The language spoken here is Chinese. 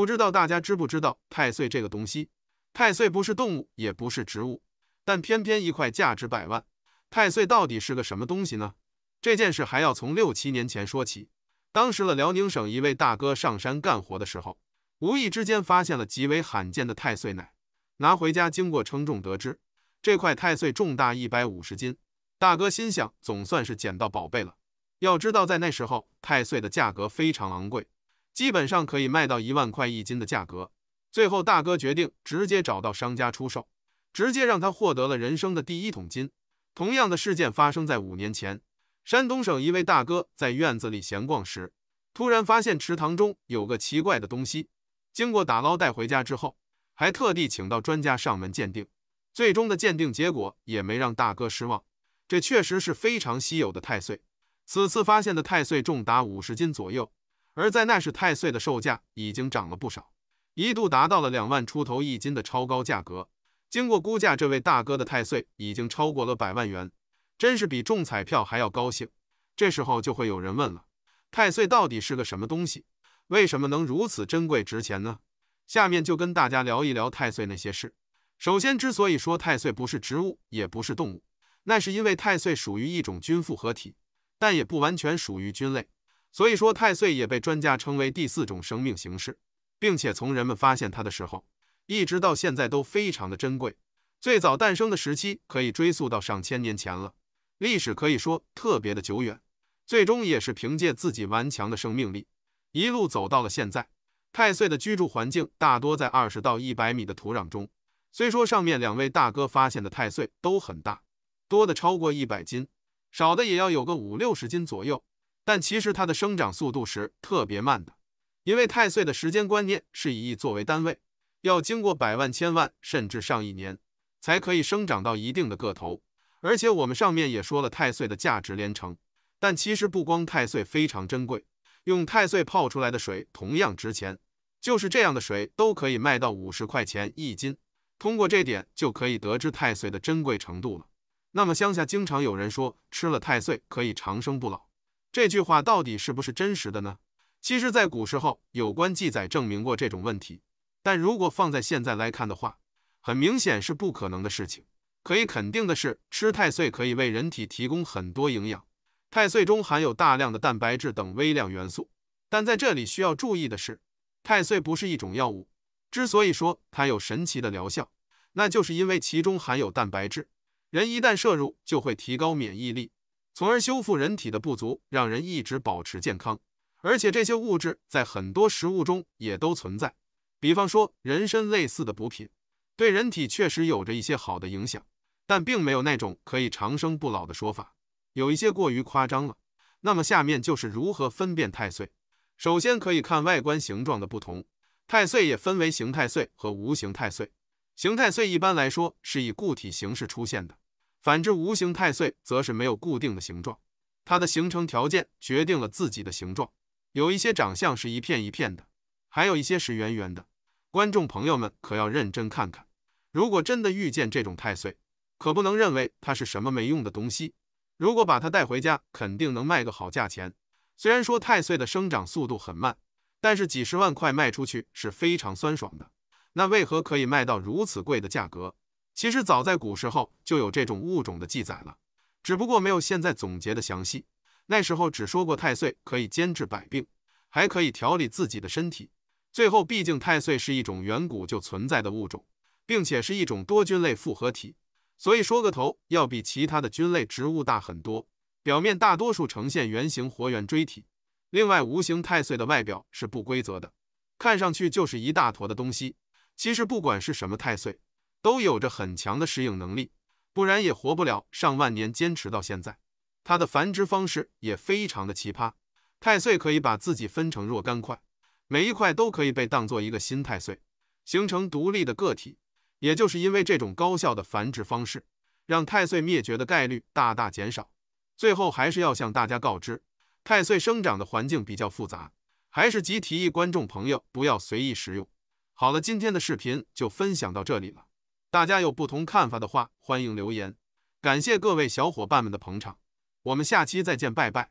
不知道大家知不知道太岁这个东西？太岁不是动物，也不是植物，但偏偏一块价值百万。太岁到底是个什么东西呢？这件事还要从六七年前说起。当时了，辽宁省一位大哥上山干活的时候，无意之间发现了极为罕见的太岁奶，拿回家经过称重，得知这块太岁重大一百五十斤。大哥心想，总算是捡到宝贝了。要知道，在那时候，太岁的价格非常昂贵。基本上可以卖到一万块一斤的价格。最后，大哥决定直接找到商家出售，直接让他获得了人生的第一桶金。同样的事件发生在五年前，山东省一位大哥在院子里闲逛时，突然发现池塘中有个奇怪的东西。经过打捞带回家之后，还特地请到专家上门鉴定。最终的鉴定结果也没让大哥失望，这确实是非常稀有的太岁。此次发现的太岁重达五十斤左右。而在那时，太岁的售价已经涨了不少，一度达到了两万出头一斤的超高价格。经过估价，这位大哥的太岁已经超过了百万元，真是比中彩票还要高兴。这时候就会有人问了：太岁到底是个什么东西？为什么能如此珍贵值钱呢？下面就跟大家聊一聊太岁那些事。首先，之所以说太岁不是植物，也不是动物，那是因为太岁属于一种菌复合体，但也不完全属于菌类。所以说，太岁也被专家称为第四种生命形式，并且从人们发现它的时候，一直到现在都非常的珍贵。最早诞生的时期可以追溯到上千年前了，历史可以说特别的久远。最终也是凭借自己顽强的生命力，一路走到了现在。太岁的居住环境大多在二十到一百米的土壤中。虽说上面两位大哥发现的太岁都很大，多的超过一百斤，少的也要有个五六十斤左右。但其实它的生长速度是特别慢的，因为太岁的时间观念是以亿作为单位，要经过百万、千万甚至上亿年，才可以生长到一定的个头。而且我们上面也说了，太岁的价值连城。但其实不光太岁非常珍贵，用太岁泡出来的水同样值钱，就是这样的水都可以卖到五十块钱一斤。通过这点就可以得知太岁的珍贵程度了。那么乡下经常有人说吃了太岁可以长生不老。这句话到底是不是真实的呢？其实，在古时候有关记载证明过这种问题，但如果放在现在来看的话，很明显是不可能的事情。可以肯定的是，吃太岁可以为人体提供很多营养。太岁中含有大量的蛋白质等微量元素，但在这里需要注意的是，太岁不是一种药物。之所以说它有神奇的疗效，那就是因为其中含有蛋白质，人一旦摄入就会提高免疫力。从而修复人体的不足，让人一直保持健康。而且这些物质在很多食物中也都存在，比方说人参类似的补品，对人体确实有着一些好的影响，但并没有那种可以长生不老的说法，有一些过于夸张了。那么下面就是如何分辨太岁。首先可以看外观形状的不同，太岁也分为形态岁和无形太岁。形态岁一般来说是以固体形式出现的。反之，无形太岁则是没有固定的形状，它的形成条件决定了自己的形状。有一些长相是一片一片的，还有一些是圆圆的。观众朋友们可要认真看看。如果真的遇见这种太岁，可不能认为它是什么没用的东西。如果把它带回家，肯定能卖个好价钱。虽然说太岁的生长速度很慢，但是几十万块卖出去是非常酸爽的。那为何可以卖到如此贵的价格？其实早在古时候就有这种物种的记载了，只不过没有现在总结的详细。那时候只说过太岁可以兼治百病，还可以调理自己的身体。最后，毕竟太岁是一种远古就存在的物种，并且是一种多菌类复合体，所以说个头要比其他的菌类植物大很多。表面大多数呈现圆形活圆锥体，另外无形太岁的外表是不规则的，看上去就是一大坨的东西。其实不管是什么太岁。都有着很强的适应能力，不然也活不了上万年，坚持到现在。它的繁殖方式也非常的奇葩，太岁可以把自己分成若干块，每一块都可以被当做一个新太岁，形成独立的个体。也就是因为这种高效的繁殖方式，让太岁灭绝的概率大大减少。最后还是要向大家告知，太岁生长的环境比较复杂，还是极提议观众朋友不要随意食用。好了，今天的视频就分享到这里了。大家有不同看法的话，欢迎留言。感谢各位小伙伴们的捧场，我们下期再见，拜拜。